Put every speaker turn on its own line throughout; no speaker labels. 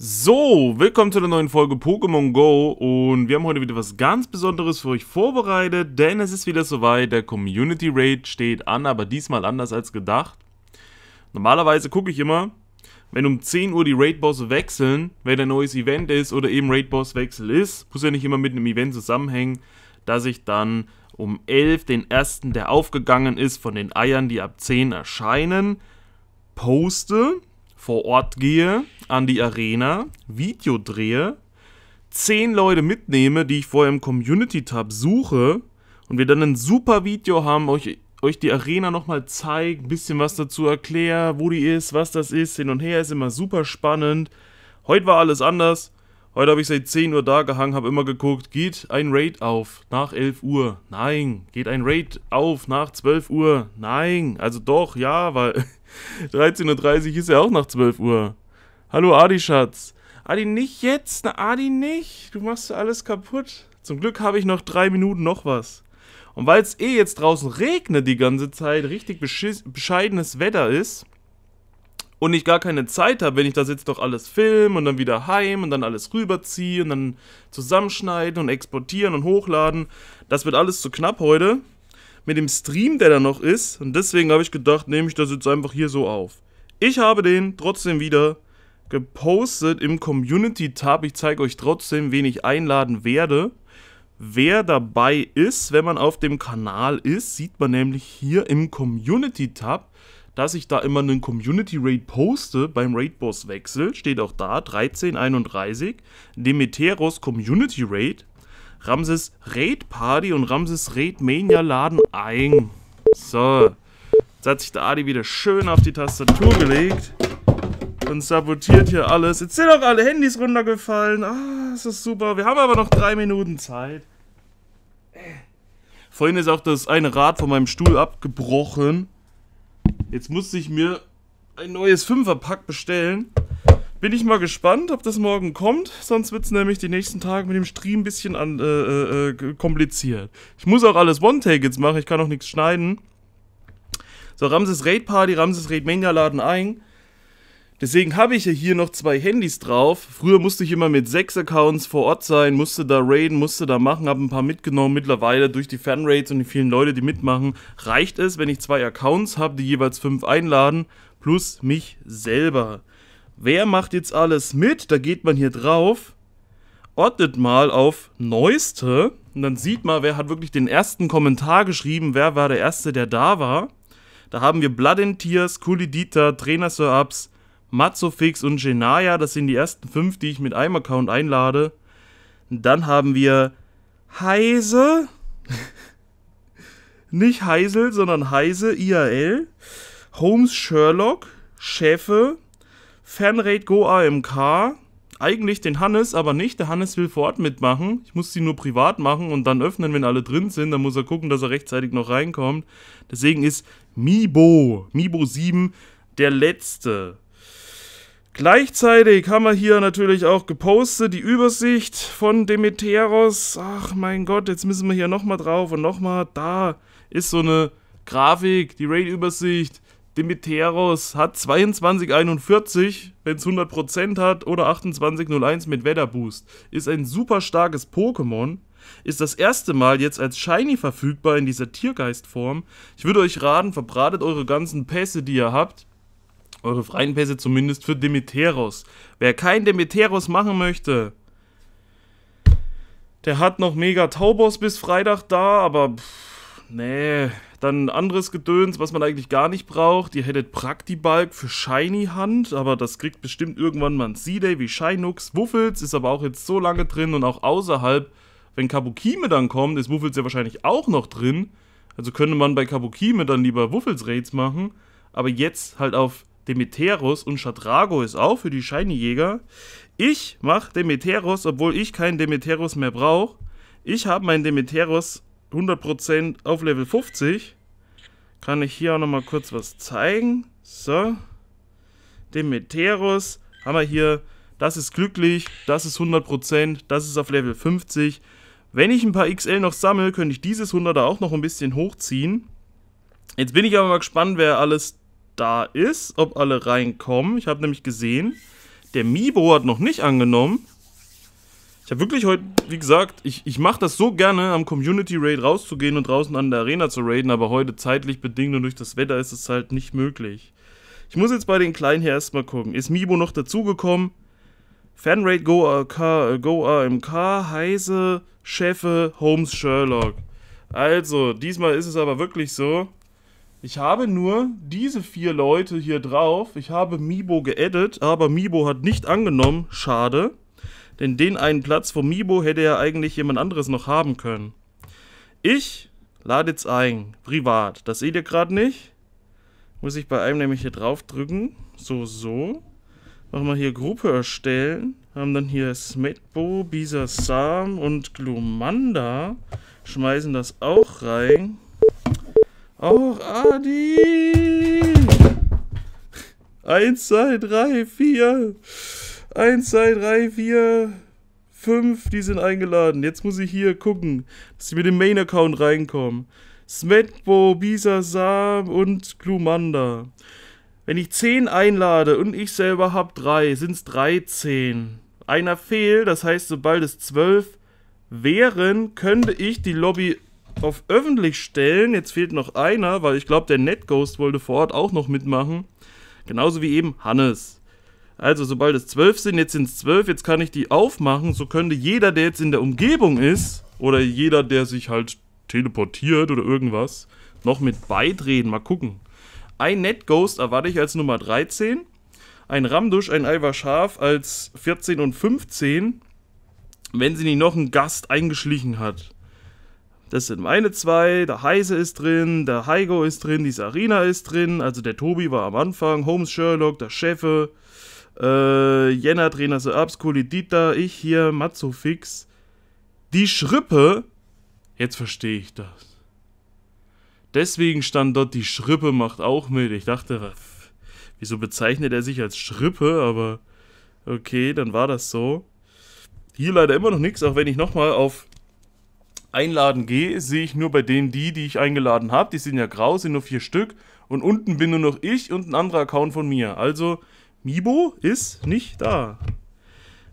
So, willkommen zu einer neuen Folge Pokémon Go und wir haben heute wieder was ganz Besonderes für euch vorbereitet, denn es ist wieder soweit, der Community Raid steht an, aber diesmal anders als gedacht. Normalerweise gucke ich immer, wenn um 10 Uhr die raid boss wechseln, wenn ein neues Event ist oder eben Raid-Boss-Wechsel ist, muss ja nicht immer mit einem Event zusammenhängen, dass ich dann um 11 den ersten, der aufgegangen ist, von den Eiern, die ab 10 erscheinen, poste vor Ort gehe, an die Arena, Video drehe, zehn Leute mitnehme, die ich vorher im Community-Tab suche und wir dann ein super Video haben, euch, euch die Arena nochmal zeige, bisschen was dazu erklärt, wo die ist, was das ist, hin und her ist immer super spannend. Heute war alles anders. Heute habe ich seit 10 Uhr da gehangen, habe immer geguckt, geht ein Raid auf nach 11 Uhr? Nein. Geht ein Raid auf nach 12 Uhr? Nein. Also doch, ja, weil 13.30 Uhr ist ja auch nach 12 Uhr. Hallo Adi, Schatz. Adi, nicht jetzt. Na, Adi, nicht. Du machst alles kaputt. Zum Glück habe ich noch drei Minuten noch was. Und weil es eh jetzt draußen regnet die ganze Zeit, richtig bescheidenes Wetter ist und ich gar keine Zeit habe, wenn ich das jetzt doch alles filme und dann wieder heim und dann alles rüberziehe und dann zusammenschneiden und exportieren und hochladen, das wird alles zu knapp heute mit dem Stream, der da noch ist. Und deswegen habe ich gedacht, nehme ich das jetzt einfach hier so auf. Ich habe den trotzdem wieder gepostet im Community-Tab. Ich zeige euch trotzdem, wen ich einladen werde. Wer dabei ist, wenn man auf dem Kanal ist, sieht man nämlich hier im Community-Tab, dass ich da immer einen Community-Raid poste beim Raid-Boss-Wechsel. Steht auch da, 1331, Demeteros Community-Raid. Ramses Raid Party und Ramses Raid Mania laden ein. So. Jetzt hat sich der Adi wieder schön auf die Tastatur gelegt und sabotiert hier alles. Jetzt sind auch alle Handys runtergefallen. Ah, das ist super. Wir haben aber noch drei Minuten Zeit. Vorhin ist auch das eine Rad von meinem Stuhl abgebrochen. Jetzt musste ich mir ein neues Fünferpack bestellen. Bin ich mal gespannt, ob das morgen kommt. Sonst wird es nämlich die nächsten Tage mit dem Stream ein bisschen an, äh, äh, äh kompliziert. Ich muss auch alles One-Take jetzt machen. Ich kann auch nichts schneiden. So, Ramses Raid Party, Ramses Raid Mania laden ein. Deswegen habe ich ja hier noch zwei Handys drauf. Früher musste ich immer mit sechs Accounts vor Ort sein, musste da raiden, musste da machen, habe ein paar mitgenommen. Mittlerweile durch die Fanraids und die vielen Leute, die mitmachen, reicht es, wenn ich zwei Accounts habe, die jeweils fünf einladen, plus mich selber wer macht jetzt alles mit? Da geht man hier drauf, ordnet mal auf Neueste und dann sieht man, wer hat wirklich den ersten Kommentar geschrieben, wer war der Erste, der da war. Da haben wir Blood and Tears, Kulidita, Trainer Sir Ups, Matzofix und Genaya. Das sind die ersten fünf, die ich mit einem Account einlade. Dann haben wir Heise. Nicht Heisel, sondern Heise, IAL. Holmes Sherlock, Schäfe, Fanrate Go AMK. Eigentlich den Hannes, aber nicht. Der Hannes will vor Ort mitmachen. Ich muss sie nur privat machen und dann öffnen, wenn alle drin sind. Dann muss er gucken, dass er rechtzeitig noch reinkommt. Deswegen ist Mibo, Mibo 7, der letzte. Gleichzeitig haben wir hier natürlich auch gepostet die Übersicht von Demeteros. Ach mein Gott, jetzt müssen wir hier nochmal drauf und nochmal. Da ist so eine Grafik, die Raid-Übersicht. Dimitheros hat 2241, wenn es 100% hat, oder 2801 mit Wetterboost. Ist ein super starkes Pokémon. Ist das erste Mal jetzt als Shiny verfügbar in dieser Tiergeistform. Ich würde euch raten, verbratet eure ganzen Pässe, die ihr habt. Eure freien Pässe zumindest für Demeteros. Wer kein Demeteros machen möchte, der hat noch Mega Taubos bis Freitag da, aber... Pff nee. Dann ein anderes Gedöns, was man eigentlich gar nicht braucht. Ihr hättet Praktibalk für Shiny Hand, aber das kriegt bestimmt irgendwann mal ein C-Day wie Shinux. Wuffels ist aber auch jetzt so lange drin und auch außerhalb. Wenn Kabukime dann kommt, ist Wuffels ja wahrscheinlich auch noch drin. Also könnte man bei Kabukime dann lieber Wuffels-Raids machen. Aber jetzt halt auf Demeteros und Shadrago ist auch für die Shiny-Jäger. Ich mache Demeteros, obwohl ich keinen Demeteros mehr brauche. Ich habe meinen Demeteros 100% auf Level 50. Kann ich hier auch nochmal kurz was zeigen. So. Den Meteorus haben wir hier. Das ist glücklich, das ist 100%, das ist auf Level 50. Wenn ich ein paar XL noch sammle, könnte ich dieses 100er auch noch ein bisschen hochziehen. Jetzt bin ich aber mal gespannt, wer alles da ist, ob alle reinkommen. Ich habe nämlich gesehen, der Mibo hat noch nicht angenommen. Ich habe wirklich heute, wie gesagt, ich, ich mache das so gerne, am Community Raid rauszugehen und draußen an der Arena zu raiden, aber heute zeitlich bedingt und durch das Wetter ist es halt nicht möglich. Ich muss jetzt bei den Kleinen hier erstmal gucken. Ist Mibo noch dazugekommen? Fanraid Go, AK, Go AMK, Heise, Chefe, Holmes, Sherlock. Also, diesmal ist es aber wirklich so. Ich habe nur diese vier Leute hier drauf. Ich habe Mibo geedit, aber Mibo hat nicht angenommen. Schade denn den einen Platz vom Mibo hätte ja eigentlich jemand anderes noch haben können. Ich lade jetzt ein, privat. Das seht ihr gerade nicht. Muss ich bei einem nämlich hier drauf drücken. So, so. Machen wir hier Gruppe erstellen. Haben dann hier Smetbo, Bisasam und Glumanda. Schmeißen das auch rein. Auch Adi! Eins, zwei, drei, vier. 1, 2, 3, 4, 5, die sind eingeladen. Jetzt muss ich hier gucken, dass sie mit dem Main-Account reinkommen. Smetbo, Bisa, Sam und Glumanda. Wenn ich 10 einlade und ich selber habe 3, sind es 13. Einer fehlt, das heißt, sobald es 12 wären, könnte ich die Lobby auf öffentlich stellen. Jetzt fehlt noch einer, weil ich glaube, der NetGhost wollte vor Ort auch noch mitmachen. Genauso wie eben Hannes. Also sobald es zwölf sind, jetzt sind es zwölf, jetzt kann ich die aufmachen. So könnte jeder, der jetzt in der Umgebung ist, oder jeder, der sich halt teleportiert oder irgendwas, noch mit beitreten. Mal gucken. Ein NetGhost erwarte ich als Nummer 13. Ein Ramdusch, ein Alva Schaf als 14 und 15. Wenn sie nicht noch einen Gast eingeschlichen hat. Das sind meine zwei. Der Heise ist drin, der Heigo ist drin, die Sarina ist drin. Also der Tobi war am Anfang, Holmes Sherlock, der Chefe. Äh, Jena, Trainer, so abs, Dieter, ich hier, Matzofix. Die Schrippe. Jetzt verstehe ich das. Deswegen stand dort, die Schrippe macht auch mit. Ich dachte, wieso bezeichnet er sich als Schrippe? Aber okay, dann war das so. Hier leider immer noch nichts, auch wenn ich nochmal auf Einladen gehe, sehe ich nur bei denen die, die ich eingeladen habe. Die sind ja grau, sind nur vier Stück. Und unten bin nur noch ich und ein anderer Account von mir. Also Mibo ist nicht da.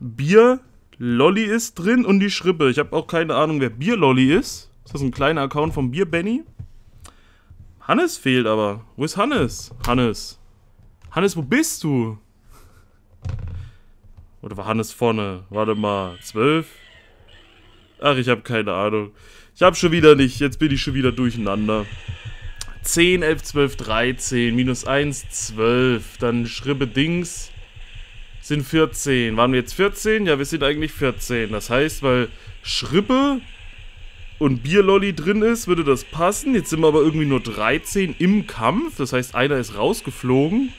Bier Lolly ist drin und die Schrippe. Ich habe auch keine Ahnung, wer Bier Lolly ist. Ist das ein kleiner Account von Bier Benny? Hannes fehlt aber. Wo ist Hannes? Hannes. Hannes, wo bist du? Oder war Hannes vorne? Warte mal. Zwölf? Ach, ich habe keine Ahnung. Ich habe schon wieder nicht. Jetzt bin ich schon wieder durcheinander. 10, 11, 12, 13, minus 1, 12. Dann Schrippe Dings sind 14. Waren wir jetzt 14? Ja, wir sind eigentlich 14. Das heißt, weil Schrippe und Bierlolli drin ist, würde das passen. Jetzt sind wir aber irgendwie nur 13 im Kampf. Das heißt, einer ist rausgeflogen.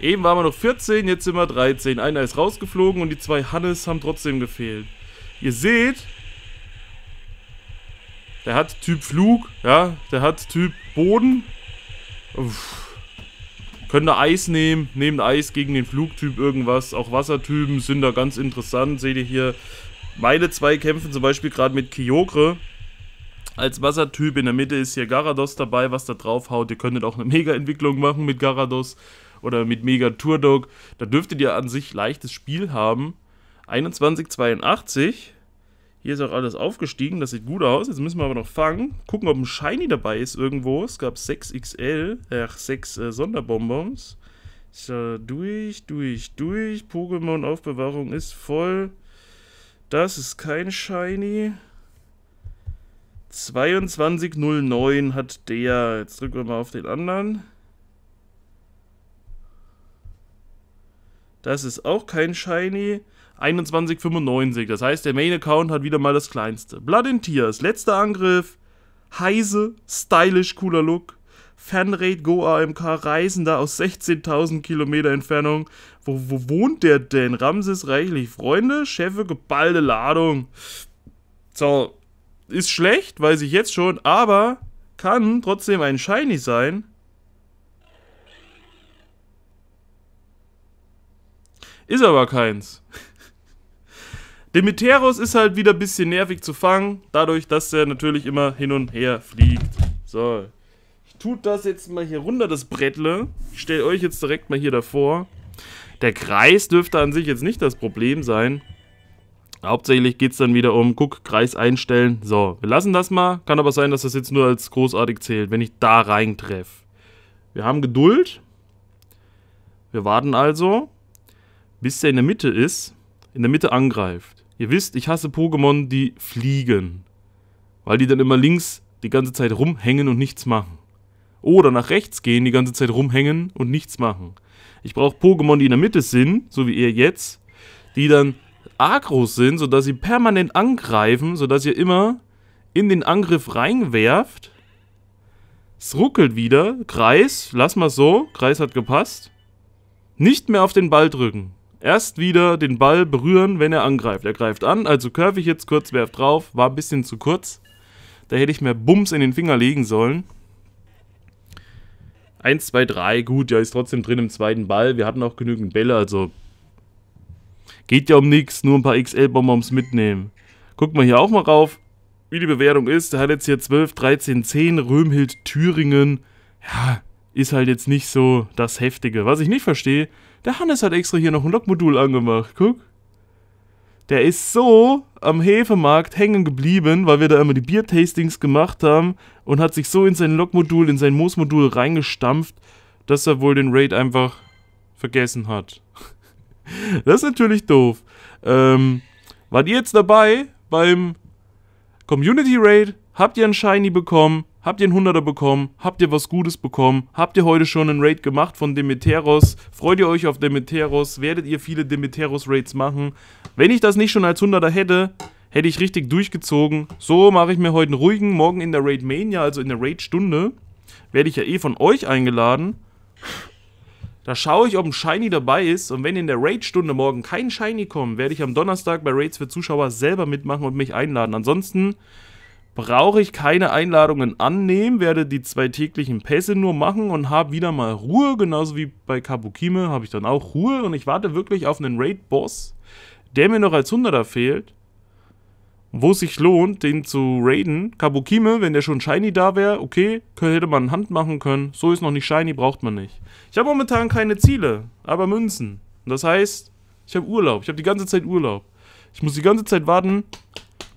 Eben waren wir noch 14, jetzt sind wir 13. Einer ist rausgeflogen und die zwei Hannes haben trotzdem gefehlt. Ihr seht, der hat Typ Flug, ja, der hat Typ Boden. Uff. Können Eis nehmen, Nehmt Eis gegen den Flugtyp irgendwas. Auch Wassertypen sind da ganz interessant. Seht ihr hier meine zwei Kämpfen zum Beispiel gerade mit Kyogre. Als Wassertyp in der Mitte ist hier Garados dabei, was da drauf haut. Ihr könntet auch eine Mega-Entwicklung machen mit Garados oder mit Mega Turdog. Da dürftet ihr an sich leichtes Spiel haben. 2182 hier ist auch alles aufgestiegen, das sieht gut aus. Jetzt müssen wir aber noch fangen. Gucken, ob ein Shiny dabei ist irgendwo. Es gab 6 XL, äh, 6 äh, Sonderbonbons. So, durch, durch, durch. Pokémon-Aufbewahrung ist voll. Das ist kein Shiny. 2209 hat der. Jetzt drücken wir mal auf den anderen. Das ist auch kein Shiny. 21,95. Das heißt, der Main-Account hat wieder mal das kleinste. Blood and Tears, letzter Angriff. Heise, stylisch, cooler Look. Fanrate Go AMK Reisender aus 16.000 Kilometer Entfernung. Wo, wo wohnt der denn? Ramses reichlich Freunde, Chefe, geballte Ladung. So, ist schlecht, weiß ich jetzt schon, aber kann trotzdem ein Shiny sein. Ist aber keins. Demeteros ist halt wieder ein bisschen nervig zu fangen, dadurch, dass er natürlich immer hin und her fliegt. So, ich tue das jetzt mal hier runter, das Brettle. Ich stelle euch jetzt direkt mal hier davor. Der Kreis dürfte an sich jetzt nicht das Problem sein. Hauptsächlich geht es dann wieder um, guck, Kreis einstellen. So, wir lassen das mal. Kann aber sein, dass das jetzt nur als großartig zählt, wenn ich da reintreffe. Wir haben Geduld. Wir warten also, bis der in der Mitte ist, in der Mitte angreift. Ihr wisst, ich hasse Pokémon, die fliegen. Weil die dann immer links die ganze Zeit rumhängen und nichts machen. Oder nach rechts gehen, die ganze Zeit rumhängen und nichts machen. Ich brauche Pokémon, die in der Mitte sind, so wie ihr jetzt, die dann agros sind, sodass sie permanent angreifen, sodass ihr immer in den Angriff reinwerft. Es ruckelt wieder. Kreis, lass mal so. Kreis hat gepasst. Nicht mehr auf den Ball drücken erst wieder den Ball berühren, wenn er angreift. Er greift an, also curve ich jetzt kurz, werf drauf. War ein bisschen zu kurz. Da hätte ich mir Bums in den Finger legen sollen. 1, 2, 3, gut, ja, ist trotzdem drin im zweiten Ball. Wir hatten auch genügend Bälle, also geht ja um nichts, nur ein paar XL-Bonbons mitnehmen. Gucken mal hier auch mal rauf, wie die Bewertung ist. Der hat jetzt hier 12, 13, 10, Röhmhild, Thüringen. Ja, ist halt jetzt nicht so das Heftige. Was ich nicht verstehe, der Hannes hat extra hier noch ein Lokmodul angemacht. Guck. Der ist so am Hefemarkt hängen geblieben, weil wir da immer die Biertastings gemacht haben und hat sich so in sein Lokmodul, in sein Moosmodul reingestampft, dass er wohl den Raid einfach vergessen hat. das ist natürlich doof. Ähm, wart ihr jetzt dabei beim Community Raid? Habt ihr ein Shiny bekommen? Habt ihr einen Hunderter bekommen? Habt ihr was Gutes bekommen? Habt ihr heute schon einen Raid gemacht von Demeteros? Freut ihr euch auf Demeteros? Werdet ihr viele Demeteros-Raids machen? Wenn ich das nicht schon als Hunderter hätte, hätte ich richtig durchgezogen. So mache ich mir heute einen ruhigen. Morgen in der Raid Mania, also in der Raid-Stunde, werde ich ja eh von euch eingeladen. Da schaue ich, ob ein Shiny dabei ist. Und wenn in der Raid-Stunde morgen kein Shiny kommt, werde ich am Donnerstag bei Raids für Zuschauer selber mitmachen und mich einladen. Ansonsten brauche ich keine Einladungen annehmen, werde die zwei täglichen Pässe nur machen und habe wieder mal Ruhe, genauso wie bei Kabukime habe ich dann auch Ruhe und ich warte wirklich auf einen Raid-Boss, der mir noch als Hunderter fehlt, wo es sich lohnt, den zu raiden. Kabukime, wenn der schon shiny da wäre, okay, hätte man Hand machen können, so ist noch nicht shiny, braucht man nicht. Ich habe momentan keine Ziele, aber Münzen. Das heißt, ich habe Urlaub, ich habe die ganze Zeit Urlaub. Ich muss die ganze Zeit warten,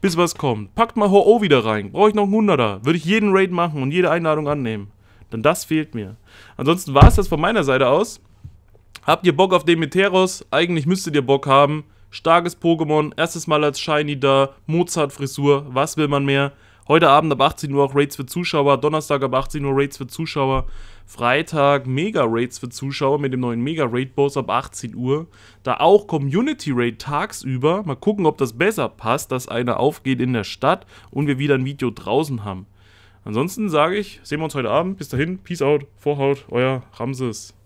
bis was kommt. Packt mal Ho-Oh wieder rein. Brauche ich noch einen Hunderter. Würde ich jeden Raid machen und jede Einladung annehmen. Denn das fehlt mir. Ansonsten war es das von meiner Seite aus. Habt ihr Bock auf Demeteros? Eigentlich müsstet ihr Bock haben. Starkes Pokémon, erstes Mal als Shiny da, Mozart-Frisur, was will man mehr? Heute Abend ab 18 Uhr auch Raids für Zuschauer, Donnerstag ab 18 Uhr Raids für Zuschauer, Freitag Mega Raids für Zuschauer mit dem neuen Mega Raid Boss ab 18 Uhr. Da auch Community Raid tagsüber. Mal gucken, ob das besser passt, dass einer aufgeht in der Stadt und wir wieder ein Video draußen haben. Ansonsten sage ich, sehen wir uns heute Abend. Bis dahin, Peace out, Vorhaut, euer Ramses.